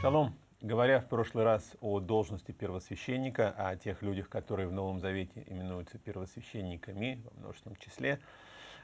Шалом. Говоря в прошлый раз о должности первосвященника, о тех людях, которые в Новом Завете именуются первосвященниками во множественном числе,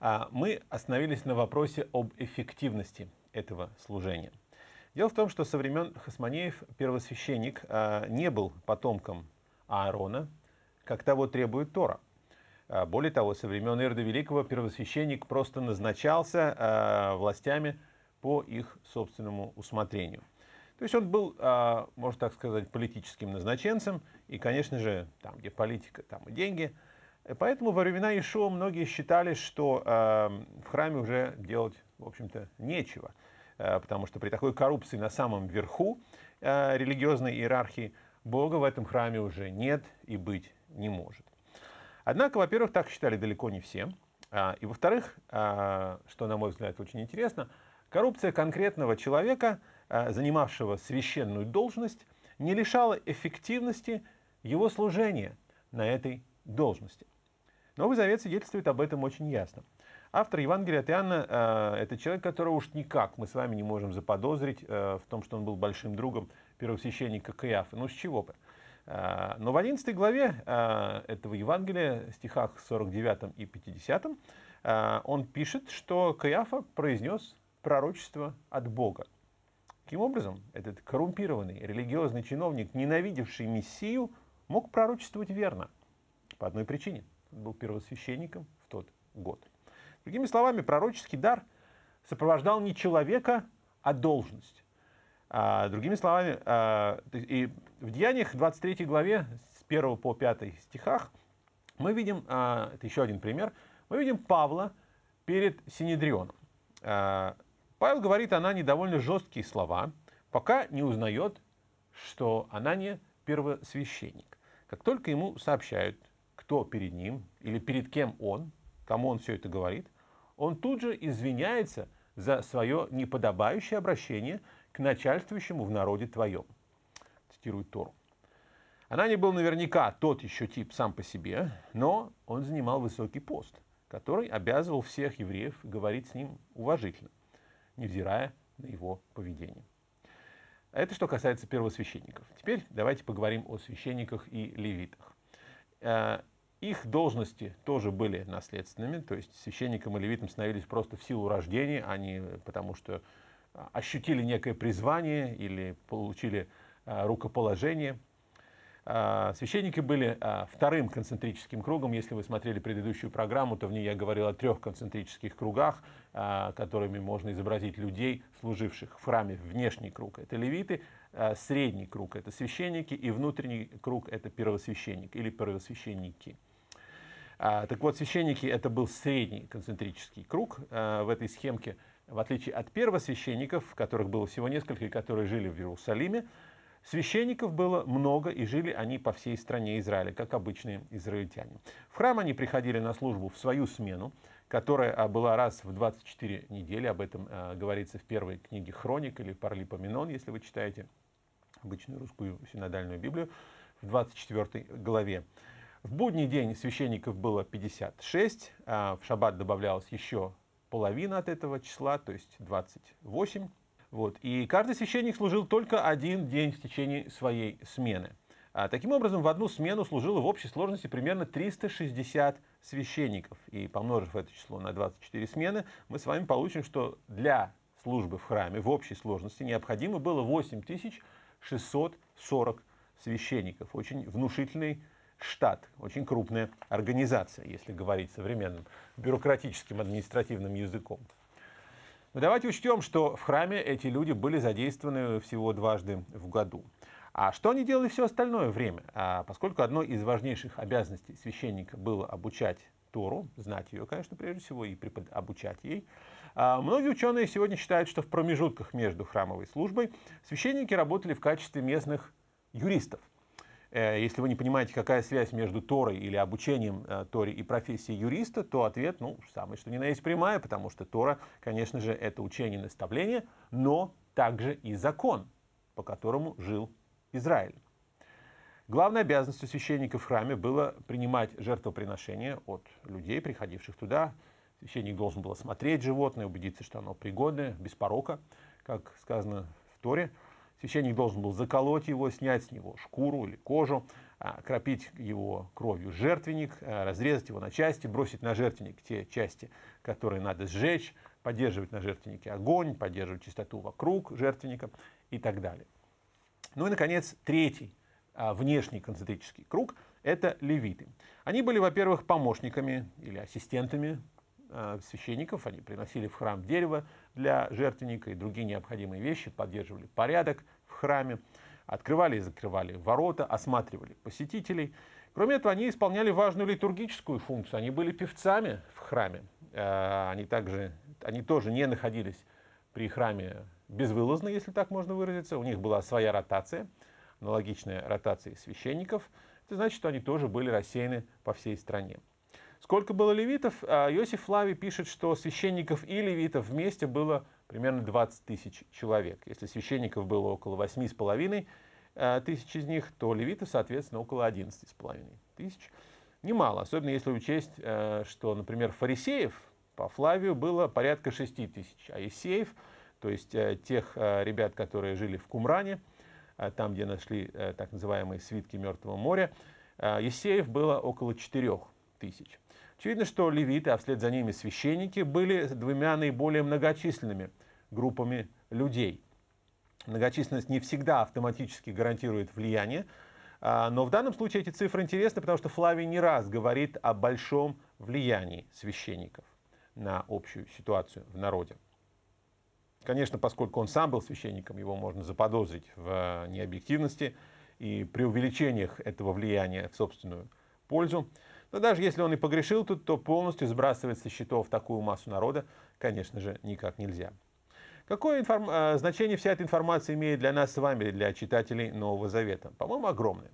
а, мы остановились на вопросе об эффективности этого служения. Дело в том, что со времен Хасманеев первосвященник а, не был потомком Аарона, как того требует Тора. А, более того, со времен Ирда Великого первосвященник просто назначался властями по их собственному усмотрению. То есть он был, а, можно так сказать, политическим назначенцем, и, конечно же, там, где политика, там и деньги. Э, поэтому во времена Ишуа многие считали, что а, в храме уже делать, в общем-то, нечего, э, потому что при такой коррупции на самом верху э, религиозной иерархии Бога в этом храме уже нет и быть не может. Однако, во-первых, так считали далеко не все. А, и, во-вторых, что, на мой взгляд, очень интересно, коррупция конкретного человека – а, занимавшего священную должность, не лишало эффективности его служения на этой должности. Новый Завет свидетельствует об этом очень ясно. Автор Евангелия от Иоанна э, – это человек, которого уж никак мы с вами не можем заподозрить э, в том, что он был большим другом первосвященника Каиафа. Ну, с чего бы? Э, но в 11 главе э, этого Евангелия, стихах 49 и 50, э, он пишет, что Каиафа произнес пророчество от Бога. Таким образом, этот коррумпированный религиозный чиновник, ненавидевший Мессию, мог пророчествовать верно. По одной причине. Он был первосвященником в тот год. Другими словами, пророческий дар сопровождал не человека, а должность. А, другими словами, а, и в Деяниях 23 главе с 1 по 5 стихах мы видим, а, это еще один пример, мы видим Павла перед Синедрионом. А, Павел говорит Анане довольно жесткие слова, пока не узнает, что Анания первосвященник. Как только ему сообщают, кто перед ним или перед кем он, кому он все это говорит, он тут же извиняется за свое неподобающее обращение к начальствующему в народе твоем. Цитирует Тору. Анани был наверняка тот еще тип сам по себе, но он занимал высокий пост, который обязывал всех евреев говорить с ним уважительно невзирая на его поведение. А это что касается первосвященников. Теперь давайте поговорим о священниках и левитах. Э, их должности тоже были наследственными, то есть священником и левитом становились просто в силу рождения, а не э, потому что э, ощутили некое призвание или получили рукоположение. А, священники были а, вторым концентрическим кругом. Если вы смотрели предыдущую программу, то в ней я говорил о трех концентрических кругах, а, которыми можно изобразить людей, служивших в храме. Внешний круг – это левиты, средний круг – это священники, и внутренний круг – это первосвященник или первосвященники. Так вот, священники – это был средний концентрический круг в этой схемке. В отличие от первосвященников, которых было всего несколько, и которые жили в Иерусалиме, Священников было много, и жили они по всей стране Израиля, как обычные израильтяне. В храм они приходили на службу в свою смену, которая а, была раз в 24 недели, об этом э, говорится в первой книге «Хроник» или «Парлипоменон», если вы читаете обычную русскую синодальную Библию, в 24 главе. В будний день священников было 56, а в шаббат добавлялось еще половина от этого числа, то есть 28. Вот. И каждый священник служил только один день в течение своей смены. А таким образом, в одну смену служило в общей сложности примерно 360 священников. И помножив это число на 24 смены, мы с вами получим, что для службы в храме в общей сложности необходимо было 8640 священников. Очень внушительный штат, очень крупная организация, если говорить современным бюрократическим административным языком. Но давайте учтем, что в храме эти люди были задействованы всего дважды в году. А что они делали все остальное время? А поскольку одной из важнейших обязанностей священника было обучать Тору, знать ее, конечно, прежде всего, и препод... обучать ей, а многие ученые сегодня считают, что в промежутках между храмовой службой священники работали в качестве местных юристов. Э, если вы не понимаете, какая связь между Торой или обучением э, Торе и профессией юриста, то ответ, ну, самый что ни на есть прямая, потому что Тора, конечно же, это учение и наставление, но также и закон, по которому жил Израиль. Главной обязанностью священников в храме было принимать жертвоприношения от людей, приходивших туда. Священник должен был осмотреть животное, убедиться, что оно пригодное, без порока, как сказано в Торе. Священник должен был заколоть его, снять с него шкуру или кожу, а, кропить его кровью жертвенник, а, разрезать его на части, бросить на жертвенник те части, которые надо сжечь, поддерживать на жертвеннике огонь, поддерживать чистоту вокруг жертвенника и так далее. Ну и, наконец, третий а, внешний концентрический круг – это левиты. Они были, во-первых, помощниками или ассистентами священников, они приносили в храм дерево, для жертвенника и другие необходимые вещи, поддерживали порядок в храме, открывали и закрывали ворота, осматривали посетителей. Кроме этого, они исполняли важную литургическую функцию. Они были певцами в храме. Э, они, также, они тоже не находились при храме безвылазно, если так можно выразиться. У них была своя ротация, аналогичная ротации священников. Это значит, что они тоже были рассеяны по всей стране. Сколько было левитов? А, Иосиф Флавий пишет, что священников и левитов вместе было примерно 20 тысяч человек. Если священников было около 8,5 а, тысяч из них, то левитов, соответственно, около 11,5 тысяч. Немало, особенно если учесть, а, что, например, фарисеев по Флавию было порядка 6 тысяч, а Исеев, то есть тех ребят, которые жили в Кумране, там, где нашли так называемые свитки Мертвого моря, Исеев было около 4 тысяч. Очевидно, что левиты, а вслед за ними священники, были двумя наиболее многочисленными группами людей. Многочисленность не всегда автоматически гарантирует влияние, а, но в данном случае эти цифры интересны, потому что Флавий не раз говорит о большом влиянии священников на общую ситуацию в народе. Конечно, поскольку он сам был священником, его можно заподозрить в а, необъективности и преувеличениях этого влияния в собственную пользу. Но даже если он и погрешил тут, то полностью сбрасывать со счетов такую массу народа, конечно же, никак нельзя. Какое информ... Э, значение вся эта информация имеет для нас с вами, для читателей Нового Завета? По-моему, огромное.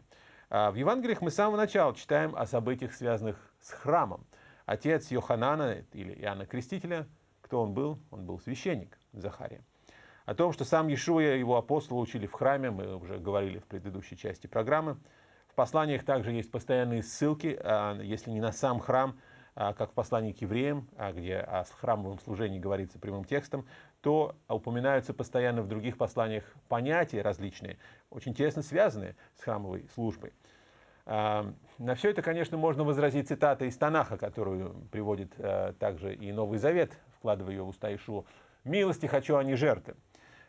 А, в Евангелиях мы с самого начала читаем о событиях, связанных с храмом. Отец Йоханана или Иоанна Крестителя, кто он был? Он был священник Захария. О том, что сам Иешуа и его апостолы учили в храме, мы уже говорили в предыдущей части программы посланиях также есть постоянные ссылки, а, если не на сам храм, а, как в послании к евреям, а, где о храмовом служении говорится прямым текстом, то упоминаются постоянно в других посланиях понятия различные, очень тесно связанные с храмовой службой. На все это, конечно, можно возразить цитата из Танаха, которую приводит также и Новый Завет, вкладывая ее в уста Ишуа. «Милости хочу, а не жертвы».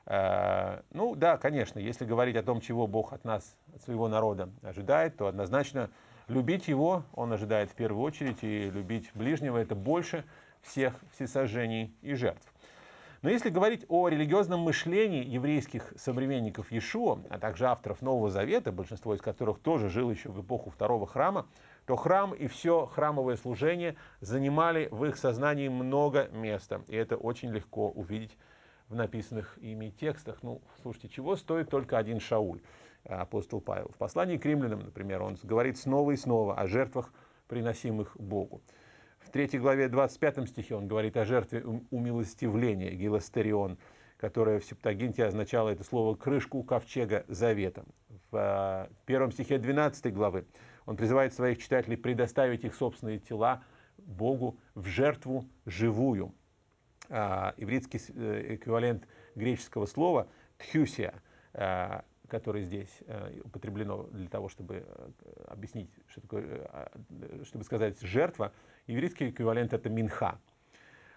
Э, ну да, конечно, если говорить о том, чего Бог от нас, от своего народа ожидает, то однозначно любить Его Он ожидает в первую очередь, и любить ближнего – это больше всех всесожжений и жертв. Но если говорить о религиозном мышлении еврейских современников Иешуа, а также авторов Нового Завета, большинство из которых тоже жил еще в эпоху Второго Храма, то храм и все храмовое служение занимали в их сознании много места. И это очень легко увидеть в написанных ими текстах. Ну, слушайте, чего стоит только один Шауль, а, апостол Павел. В послании к римлянам, например, он говорит снова и снова о жертвах, приносимых Богу. В 3 главе 25 стихе он говорит о жертве умилостивления, гилостерион, которое в септагинте означало это слово «крышку ковчега завета». В а, первом стихе 12 главы он призывает своих читателей предоставить их собственные тела Богу в жертву живую, а, ивритский э, эквивалент греческого слова «тхюсия», а, которое здесь э, употреблено для того, чтобы э, объяснить, что такое, а, чтобы сказать «жертва», ивритский эквивалент — это «минха».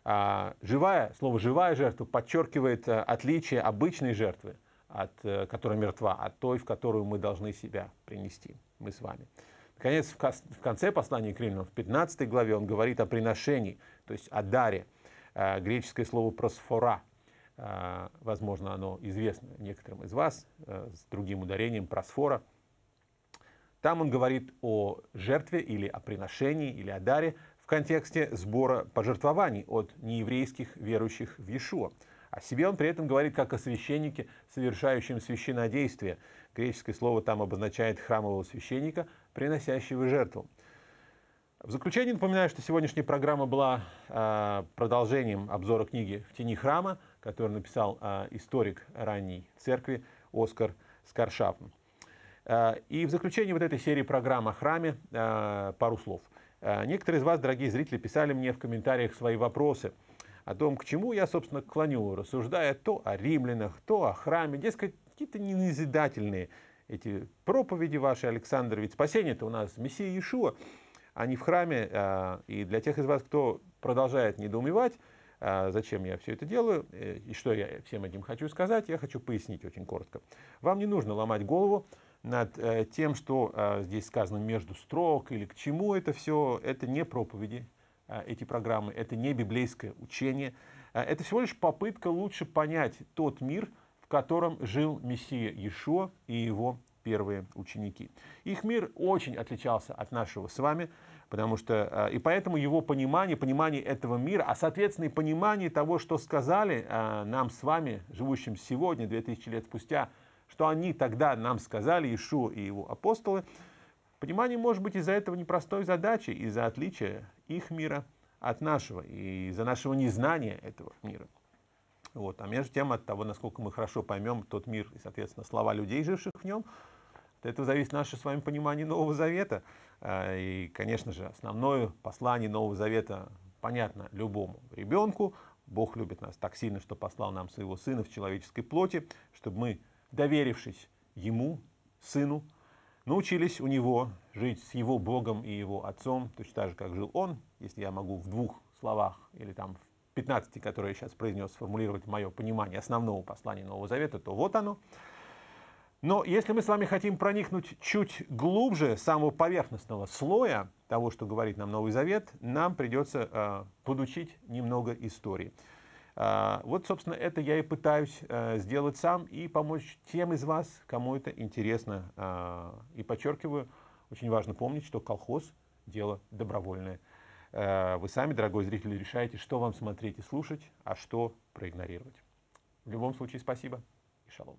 А, живая, слово «живая жертва» подчеркивает отличие обычной жертвы, от, а, которая мертва, от той, в которую мы должны себя принести, мы с вами. Наконец, в конце послания к римлянам, в 15 главе, он говорит о приношении, то есть о даре – Э, греческое слово «просфора». Э, возможно, оно известно некоторым из вас э, с другим ударением «просфора». Там он говорит о жертве или о приношении или о даре в контексте сбора пожертвований от нееврейских верующих в Иешуа. О себе он при этом говорит как о священнике, совершающем священодействие. Греческое слово там обозначает храмового священника, приносящего жертву. В заключение напоминаю, что сегодняшняя программа была э, продолжением обзора книги «В тени храма», которую написал э, историк ранней церкви Оскар Скоршавн. Э, и в заключение вот этой серии программ о храме э, пару слов. Э, некоторые из вас, дорогие зрители, писали мне в комментариях свои вопросы о том, к чему я, собственно, клоню, рассуждая то о римлянах, то о храме. Дескать, какие-то неназидательные эти проповеди ваши, Александр, ведь спасение-то у нас Мессия Иешуа они а в храме. А, и для тех из вас, кто продолжает недоумевать, а, зачем я все это делаю э, и что я всем этим хочу сказать, я хочу пояснить очень коротко. Вам не нужно ломать голову над э, тем, что здесь сказано между строк или к чему это все. Это не проповеди, эти программы, это не библейское учение. Это всего лишь попытка лучше понять тот мир, в котором жил Мессия Иешуа и его первые ученики. Их мир очень отличался от нашего с вами, потому что э, и поэтому его понимание, понимание этого мира, а соответственно и понимание того, что сказали э, нам с вами, живущим сегодня, 2000 лет спустя, что они тогда нам сказали, Ишуа и его апостолы, понимание может быть из-за этого непростой задачи, из-за отличия их мира от нашего, и из-за нашего незнания этого мира. Вот. А между тем, от того, насколько мы хорошо поймем тот мир и, соответственно, слова людей, живших в нем, это зависит наше с вами понимание Нового Завета. А, и, конечно же, основное послание Нового Завета понятно любому ребенку. Бог любит нас так сильно, что послал нам своего Сына в человеческой плоти, чтобы мы, доверившись Ему, Сыну, научились у Него жить с Его Богом и Его Отцом, точно так же, как жил Он, если я могу в двух словах или там в 15, которые я сейчас произнес, сформулировать мое понимание основного послания Нового Завета, то вот оно – но если мы с вами хотим проникнуть чуть глубже самого поверхностного слоя того, что говорит нам Новый Завет, нам придется э, подучить немного истории. Э, вот, собственно, это я и пытаюсь э, сделать сам и помочь тем из вас, кому это интересно. Э, и подчеркиваю, очень важно помнить, что колхоз – дело добровольное. Э, вы сами, дорогой зритель, решаете, что вам смотреть и слушать, а что проигнорировать. В любом случае, спасибо и шалом.